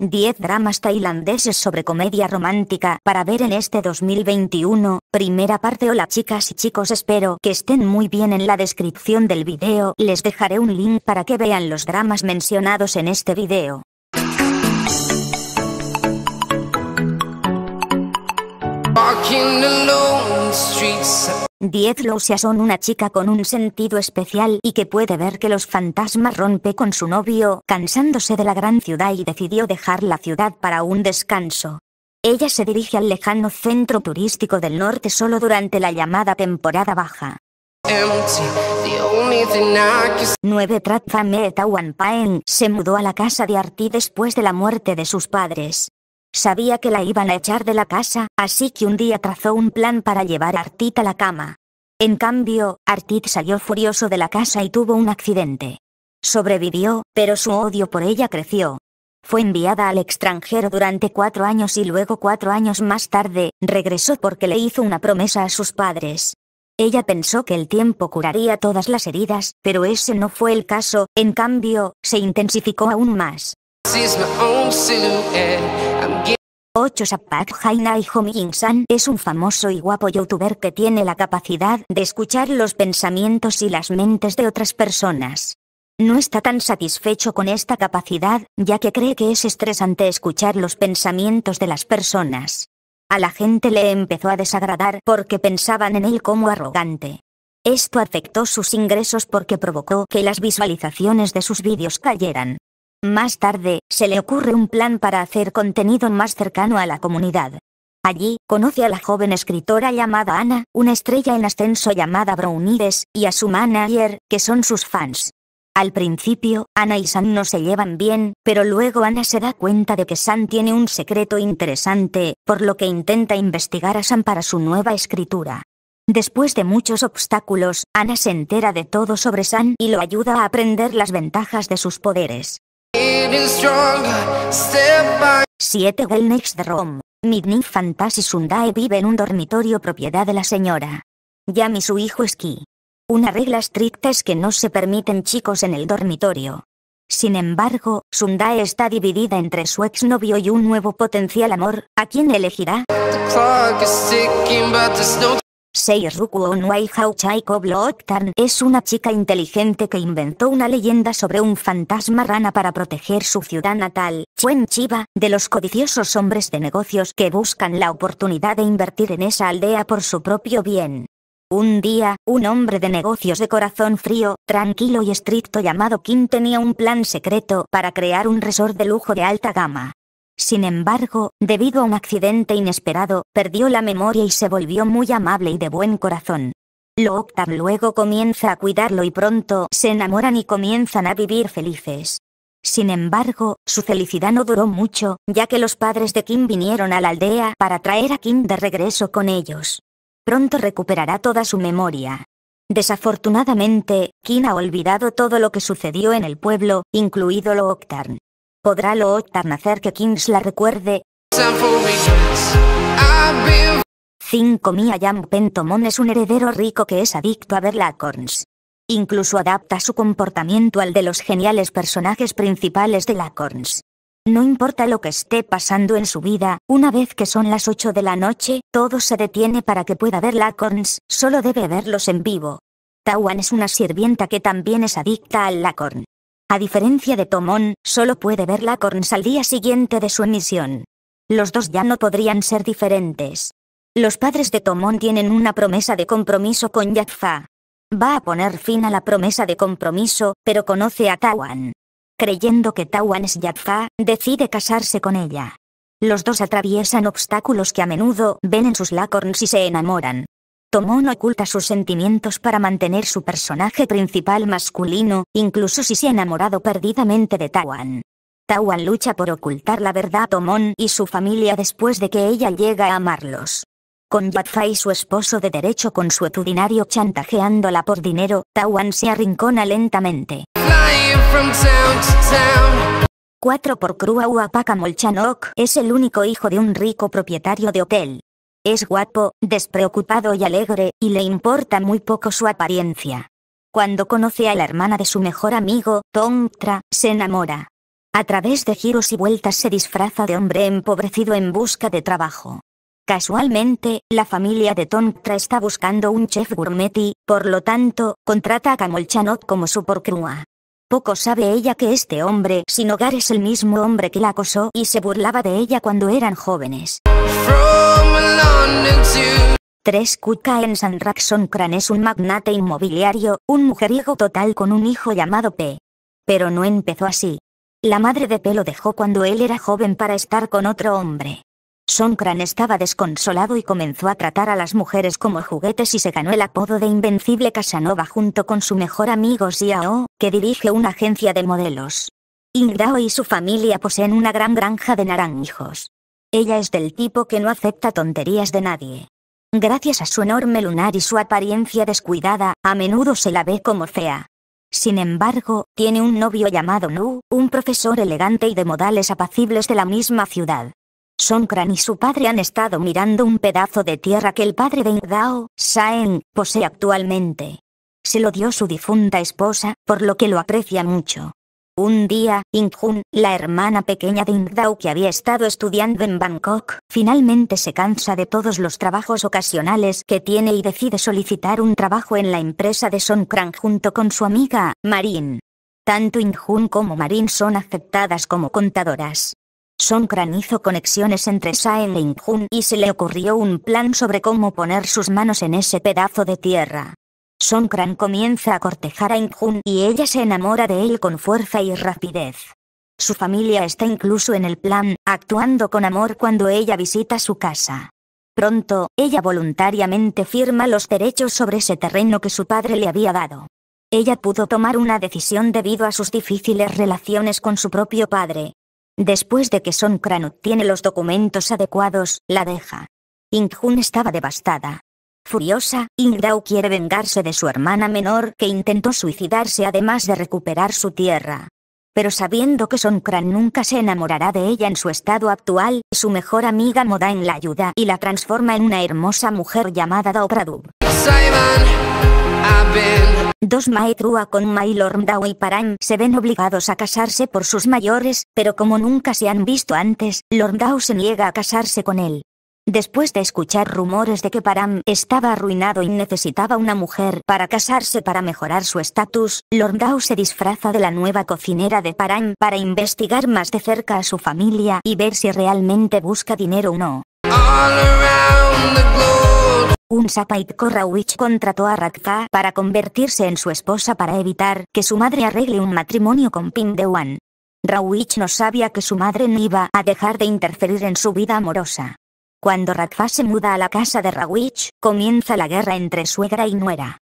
10 dramas tailandeses sobre comedia romántica para ver en este 2021, primera parte Hola chicas y chicos espero que estén muy bien en la descripción del video, les dejaré un link para que vean los dramas mencionados en este video. 10 Lucia son una chica con un sentido especial y que puede ver que los fantasmas rompe con su novio, cansándose de la gran ciudad y decidió dejar la ciudad para un descanso. Ella se dirige al lejano centro turístico del norte solo durante la llamada temporada baja. 9 Tratfa Meta Paen se mudó a la casa de Arti después de la muerte de sus padres. Sabía que la iban a echar de la casa, así que un día trazó un plan para llevar a Artit a la cama. En cambio, Artit salió furioso de la casa y tuvo un accidente. Sobrevivió, pero su odio por ella creció. Fue enviada al extranjero durante cuatro años y luego cuatro años más tarde, regresó porque le hizo una promesa a sus padres. Ella pensó que el tiempo curaría todas las heridas, pero ese no fue el caso, en cambio, se intensificó aún más. 8 y Jaina Homi San es un famoso y guapo youtuber que tiene la capacidad de escuchar los pensamientos y las mentes de otras personas. No está tan satisfecho con esta capacidad, ya que cree que es estresante escuchar los pensamientos de las personas. A la gente le empezó a desagradar porque pensaban en él como arrogante. Esto afectó sus ingresos porque provocó que las visualizaciones de sus vídeos cayeran. Más tarde, se le ocurre un plan para hacer contenido más cercano a la comunidad. Allí, conoce a la joven escritora llamada Ana, una estrella en ascenso llamada Brownides, y a su manager, que son sus fans. Al principio, Ana y Sam no se llevan bien, pero luego Ana se da cuenta de que Sam tiene un secreto interesante, por lo que intenta investigar a Sam para su nueva escritura. Después de muchos obstáculos, Ana se entera de todo sobre Sam y lo ayuda a aprender las ventajas de sus poderes. 7 Well Next Room. Midnight Fantasy Sundae vive en un dormitorio propiedad de la señora. Yami su hijo Ski. Una regla estricta es que no se permiten chicos en el dormitorio. Sin embargo, Sundae está dividida entre su exnovio y un nuevo potencial amor, ¿a quién elegirá? Seiruku Onwai Chai Koblo Oktan es una chica inteligente que inventó una leyenda sobre un fantasma rana para proteger su ciudad natal, Chuen Chiba, de los codiciosos hombres de negocios que buscan la oportunidad de invertir en esa aldea por su propio bien. Un día, un hombre de negocios de corazón frío, tranquilo y estricto llamado Kim tenía un plan secreto para crear un resort de lujo de alta gama. Sin embargo, debido a un accidente inesperado, perdió la memoria y se volvió muy amable y de buen corazón. Octarn luego comienza a cuidarlo y pronto se enamoran y comienzan a vivir felices. Sin embargo, su felicidad no duró mucho, ya que los padres de Kim vinieron a la aldea para traer a Kim de regreso con ellos. Pronto recuperará toda su memoria. Desafortunadamente, Kim ha olvidado todo lo que sucedió en el pueblo, incluido Octarn. ¿Podrá lo tan hacer que Kings la recuerde? 5. Mia Jam Pentomon es un heredero rico que es adicto a ver Lacorns. Incluso adapta su comportamiento al de los geniales personajes principales de Lacorns. No importa lo que esté pasando en su vida, una vez que son las 8 de la noche, todo se detiene para que pueda ver Lacorns, solo debe verlos en vivo. Tawan es una sirvienta que también es adicta al Lacorn. A diferencia de Tomón, solo puede ver la al día siguiente de su emisión. Los dos ya no podrían ser diferentes. Los padres de Tomón tienen una promesa de compromiso con Yatfa. Va a poner fin a la promesa de compromiso, pero conoce a Tawan. Creyendo que Tawan es Yatfa, decide casarse con ella. Los dos atraviesan obstáculos que a menudo ven en sus lacorns y se enamoran. Tomón oculta sus sentimientos para mantener su personaje principal masculino, incluso si se ha enamorado perdidamente de Tawan. Tawan lucha por ocultar la verdad a Tomón y su familia después de que ella llega a amarlos. Con y su esposo de derecho consuetudinario chantajeándola por dinero, Tawan se arrincona lentamente. 4 por Kruau Apaka Molchanok es el único hijo de un rico propietario de hotel. Es guapo, despreocupado y alegre, y le importa muy poco su apariencia. Cuando conoce a la hermana de su mejor amigo, Tongtra, se enamora. A través de giros y vueltas se disfraza de hombre empobrecido en busca de trabajo. Casualmente, la familia de Tongtra está buscando un chef gourmet y, por lo tanto, contrata a Kamolchanot como su porcrua. Poco sabe ella que este hombre sin hogar es el mismo hombre que la acosó y se burlaba de ella cuando eran jóvenes. 3. Kutka en San es un magnate inmobiliario, un mujeriego total con un hijo llamado P. Pero no empezó así. La madre de P lo dejó cuando él era joven para estar con otro hombre. Sonkran estaba desconsolado y comenzó a tratar a las mujeres como juguetes y se ganó el apodo de Invencible Casanova junto con su mejor amigo Xiao, que dirige una agencia de modelos. Ingdao y su familia poseen una gran granja de naranjos. Ella es del tipo que no acepta tonterías de nadie. Gracias a su enorme lunar y su apariencia descuidada, a menudo se la ve como fea. Sin embargo, tiene un novio llamado Nu, un profesor elegante y de modales apacibles de la misma ciudad. Songkran y su padre han estado mirando un pedazo de tierra que el padre de Ingdao, Saen, posee actualmente. Se lo dio su difunta esposa, por lo que lo aprecia mucho. Un día, Jun, la hermana pequeña de Ingdao que había estado estudiando en Bangkok, finalmente se cansa de todos los trabajos ocasionales que tiene y decide solicitar un trabajo en la empresa de Songkran junto con su amiga, Marin. Tanto Jun como Marin son aceptadas como contadoras. Songkran hizo conexiones entre Sae e Injun y se le ocurrió un plan sobre cómo poner sus manos en ese pedazo de tierra. Songkran comienza a cortejar a Injun y ella se enamora de él con fuerza y rapidez. Su familia está incluso en el plan, actuando con amor cuando ella visita su casa. Pronto, ella voluntariamente firma los derechos sobre ese terreno que su padre le había dado. Ella pudo tomar una decisión debido a sus difíciles relaciones con su propio padre, Después de que Son Kran tiene los documentos adecuados, la deja. Injun estaba devastada. Furiosa, Dao quiere vengarse de su hermana menor que intentó suicidarse además de recuperar su tierra. Pero sabiendo que Son Kran nunca se enamorará de ella en su estado actual, su mejor amiga en la ayuda y la transforma en una hermosa mujer llamada Pradub. Dos Maetrua con Mai Lormdao y Paran se ven obligados a casarse por sus mayores, pero como nunca se han visto antes, Lormdao se niega a casarse con él. Después de escuchar rumores de que Param estaba arruinado y necesitaba una mujer para casarse para mejorar su estatus, Lormdao se disfraza de la nueva cocinera de Param para investigar más de cerca a su familia y ver si realmente busca dinero o no. Un Sapait Korrawich contrató a Rakfa para convertirse en su esposa para evitar que su madre arregle un matrimonio con Pindewan. Rawich no sabía que su madre no iba a dejar de interferir en su vida amorosa. Cuando Rakfa se muda a la casa de Rawich, comienza la guerra entre suegra y nuera.